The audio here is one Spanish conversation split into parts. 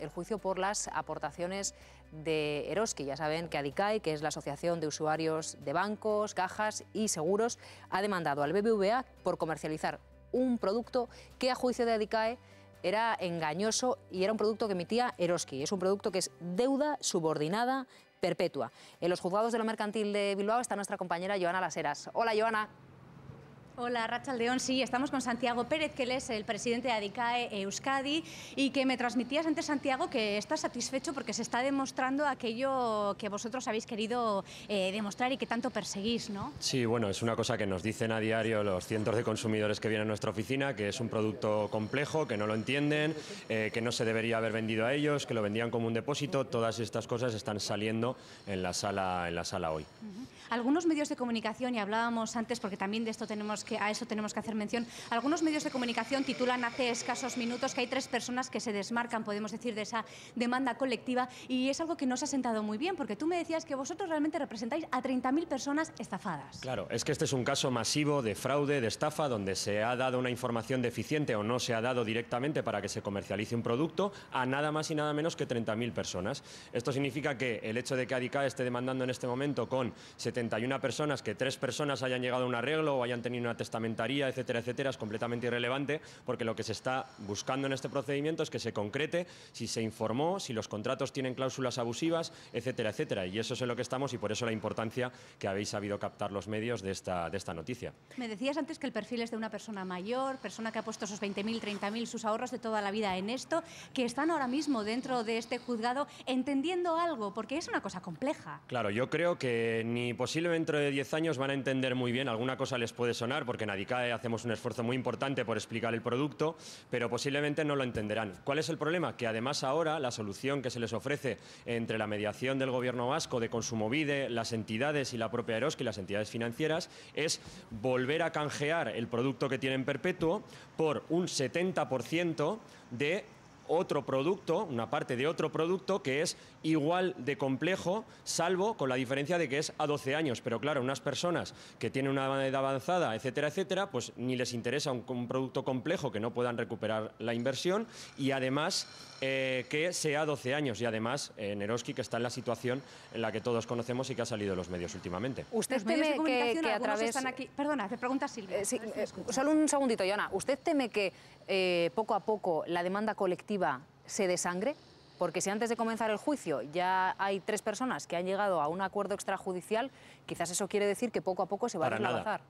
el juicio por las aportaciones de Eroski. Ya saben que ADICAE, que es la Asociación de Usuarios de Bancos, Cajas y Seguros, ha demandado al BBVA por comercializar un producto que a juicio de ADICAE era engañoso y era un producto que emitía Eroski. Es un producto que es deuda subordinada perpetua. En los juzgados de lo mercantil de Bilbao está nuestra compañera Joana Laseras. Hola, Joana. Hola, Rachel Aldeón. Sí, estamos con Santiago Pérez, que él es el presidente de ADICAE Euskadi y que me transmitías antes, Santiago, que está satisfecho porque se está demostrando aquello que vosotros habéis querido eh, demostrar y que tanto perseguís, ¿no? Sí, bueno, es una cosa que nos dicen a diario los cientos de consumidores que vienen a nuestra oficina, que es un producto complejo, que no lo entienden, eh, que no se debería haber vendido a ellos, que lo vendían como un depósito. Todas estas cosas están saliendo en la sala, en la sala hoy. Algunos medios de comunicación, y hablábamos antes porque también de esto tenemos que, a eso tenemos que hacer mención, algunos medios de comunicación titulan hace escasos minutos que hay tres personas que se desmarcan, podemos decir, de esa demanda colectiva y es algo que no se ha sentado muy bien porque tú me decías que vosotros realmente representáis a 30.000 personas estafadas. Claro, es que este es un caso masivo de fraude, de estafa, donde se ha dado una información deficiente o no se ha dado directamente para que se comercialice un producto a nada más y nada menos que 30.000 personas. Esto significa que el hecho de que ADICA esté demandando en este momento con 70 71 personas, que tres personas hayan llegado a un arreglo o hayan tenido una testamentaría, etcétera, etcétera, es completamente irrelevante porque lo que se está buscando en este procedimiento es que se concrete si se informó, si los contratos tienen cláusulas abusivas, etcétera, etcétera. Y eso es en lo que estamos y por eso la importancia que habéis sabido captar los medios de esta, de esta noticia. Me decías antes que el perfil es de una persona mayor, persona que ha puesto esos 20.000, 30.000, sus ahorros de toda la vida en esto, que están ahora mismo dentro de este juzgado entendiendo algo, porque es una cosa compleja. Claro, yo creo que ni posiblemente dentro de 10 años van a entender muy bien, alguna cosa les puede sonar, porque en Adicae hacemos un esfuerzo muy importante por explicar el producto, pero posiblemente no lo entenderán. ¿Cuál es el problema? Que además ahora la solución que se les ofrece entre la mediación del gobierno vasco, de Consumovide, las entidades y la propia Eroski, las entidades financieras, es volver a canjear el producto que tienen perpetuo por un 70% de otro producto, una parte de otro producto que es igual de complejo, salvo con la diferencia de que es a 12 años. Pero claro, unas personas que tienen una edad avanzada, etcétera, etcétera, pues ni les interesa un, producto complejo que no puedan recuperar la inversión y además eh, que sea 12 años. Y además, Nerosky, Neroski, que está en la situación en la que todos conocemos y que ha salido de los medios últimamente. ¿Usted que, a través... Están aquí... Perdona, te pregunta Silvia. Eh, eh, solo un segundito, Yona. ¿Usted teme que eh, poco a poco la demanda colectiva se desangre? Porque si antes de comenzar el juicio ya hay tres personas que han llegado a un acuerdo extrajudicial, quizás eso quiere decir que poco a poco se va a relanzar.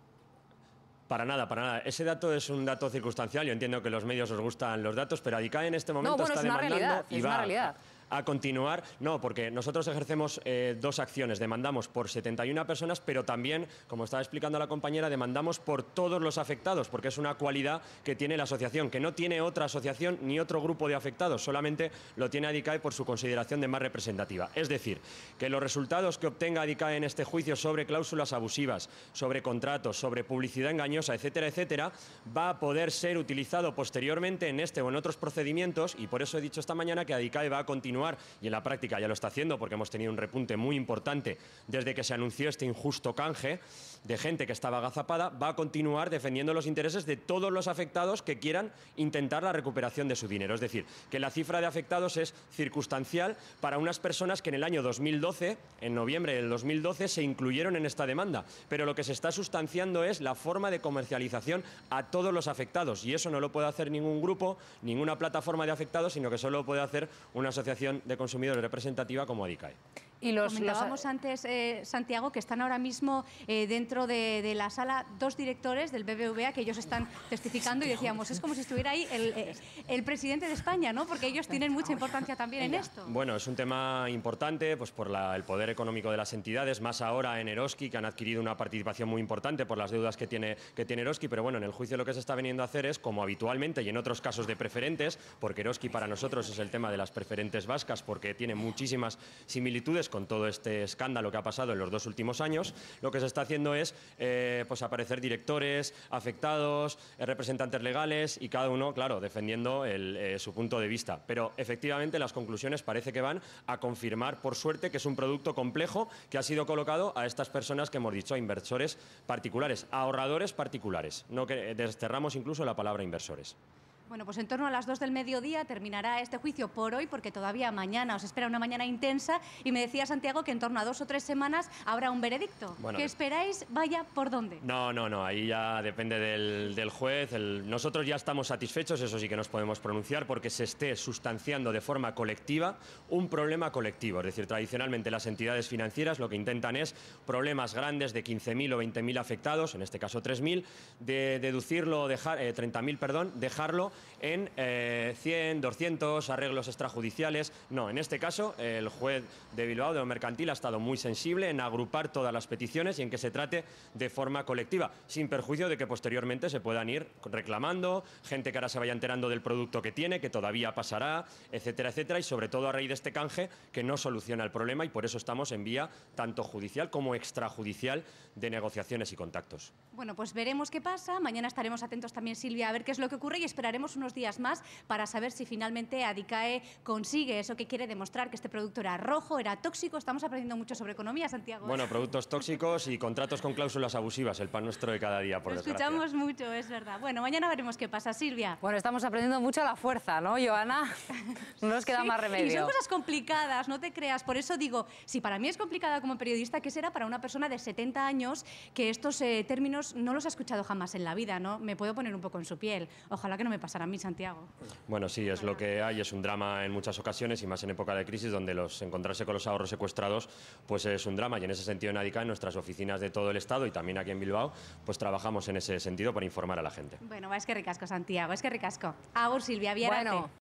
Para nada, para nada. Ese dato es un dato circunstancial. Yo entiendo que los medios os gustan los datos, pero ADICAE en este momento está es demandando es Una realidad a continuar. No, porque nosotros ejercemos eh, dos acciones. Demandamos por 71 personas, pero también, como estaba explicando la compañera, demandamos por todos los afectados, porque es una cualidad que tiene la asociación, que no tiene otra asociación ni otro grupo de afectados, solamente lo tiene ADICAE por su consideración de más representativa. Es decir, que los resultados que obtenga ADICAE en este juicio sobre cláusulas abusivas, sobre contratos, sobre publicidad engañosa, etcétera, etcétera, va a poder ser utilizado posteriormente en este o en otros procedimientos y por eso he dicho esta mañana que ADICAE va a continuar y en la práctica ya lo está haciendo porque hemos tenido un repunte muy importante desde que se anunció este injusto canje de gente que estaba agazapada, va a continuar defendiendo los intereses de todos los afectados que quieran intentar la recuperación de su dinero. Es decir, que la cifra de afectados es circunstancial para unas personas que en el año 2012, en noviembre del 2012, se incluyeron en esta demanda. Pero lo que se está sustanciando es la forma de comercialización a todos los afectados. Y eso no lo puede hacer ningún grupo, ninguna plataforma de afectados, sino que solo puede hacer una asociación de consumidores representativa como ADICAE. Y los, Comentábamos antes, eh, Santiago, que están ahora mismo eh, dentro de, la sala dos directores del BBVA que ellos están testificando y decíamos, es como si estuviera ahí eh, el, presidente de España, ¿no? Porque ellos tienen mucha importancia también en esto. Bueno, es un tema importante pues por el poder económico de las entidades, más ahora en Eroski, que han adquirido una participación muy importante por las deudas que tiene, que tiene Eroski, pero bueno, en el juicio lo que se está veniendo a hacer es, como habitualmente y en otros casos de preferentes, porque Eroski para nosotros es el tema de las preferentes vascas, porque tiene muchísimas similitudes con todo este escándalo que ha pasado en los dos últimos años, lo que se está haciendo es eh, pues, aparecer directores, afectados, eh, representantes legales y cada uno, claro, defendiendo eh, su punto de vista. Pero efectivamente las conclusiones parece que van a confirmar, por suerte, que es un producto complejo que ha sido colocado a estas personas que hemos dicho, a inversores particulares, ahorradores particulares. No que desterramos incluso la palabra inversores. Bueno, pues en torno a las dos del mediodía terminará este juicio por hoy, porque todavía mañana os espera una mañana intensa. Y me decía Santiago que en torno a dos o tres semanas habrá un veredicto. ¿Qué esperáis? Vaya por dónde. No, no, no. Ahí ya depende del, juez. nosotros ya estamos satisfechos, eso sí que nos podemos pronunciar, porque se esté sustanciando de forma colectiva un problema colectivo. Es decir, tradicionalmente las entidades financieras lo que intentan es problemas grandes de 15.000 o 20.000 afectados, en este caso 3.000, de deducirlo, dejar, 30.000, eh, perdón, dejarlo en 100, eh, 200 arreglos extrajudiciales. No, en este caso el juez de Bilbao de lo mercantil ha estado muy sensible en agrupar todas las peticiones y en que se trate de forma colectiva, sin perjuicio de que posteriormente se puedan ir reclamando, gente que ahora se vaya enterando del producto que tiene, que todavía pasará, etcétera, etcétera, y sobre todo a raíz de este canje que no soluciona el problema y por eso estamos en vía tanto judicial como extrajudicial de negociaciones y contactos. Bueno, pues veremos qué pasa. Mañana estaremos atentos también, Silvia, a ver qué es lo que ocurre y esperaremos unos días más para saber si finalmente Adicae consigue eso que quiere demostrar que este producto era rojo, era tóxico. Estamos aprendiendo mucho sobre economía, Santiago. Bueno, productos tóxicos y contratos con cláusulas abusivas, el pan nuestro de cada día, por Lo desgracia. escuchamos mucho, es verdad. Bueno, mañana veremos qué pasa, Silvia. Bueno, estamos aprendiendo mucho a la fuerza, ¿no, Joana? No nos queda más remedio. Y son cosas complicadas, no te creas. Por eso digo, si para mí es complicada como periodista, ¿qué será para una persona de 70 años que estos eh, términos no los ha escuchado jamás en la vida, ¿no? Me puedo poner un poco en su piel. Ojalá que no me pase para mí, Santiago. Bueno, sí, es lo que hay, es un drama en muchas ocasiones y más en época de crisis donde los encontrarse con los ahorros secuestrados pues es un drama y en ese sentido en en nuestras oficinas de todo el Estado y también aquí en Bilbao, pues trabajamos en ese sentido para informar a la gente. Bueno, es que ricasco, Santiago, es que ricasco. Agur, Silvia, viera. no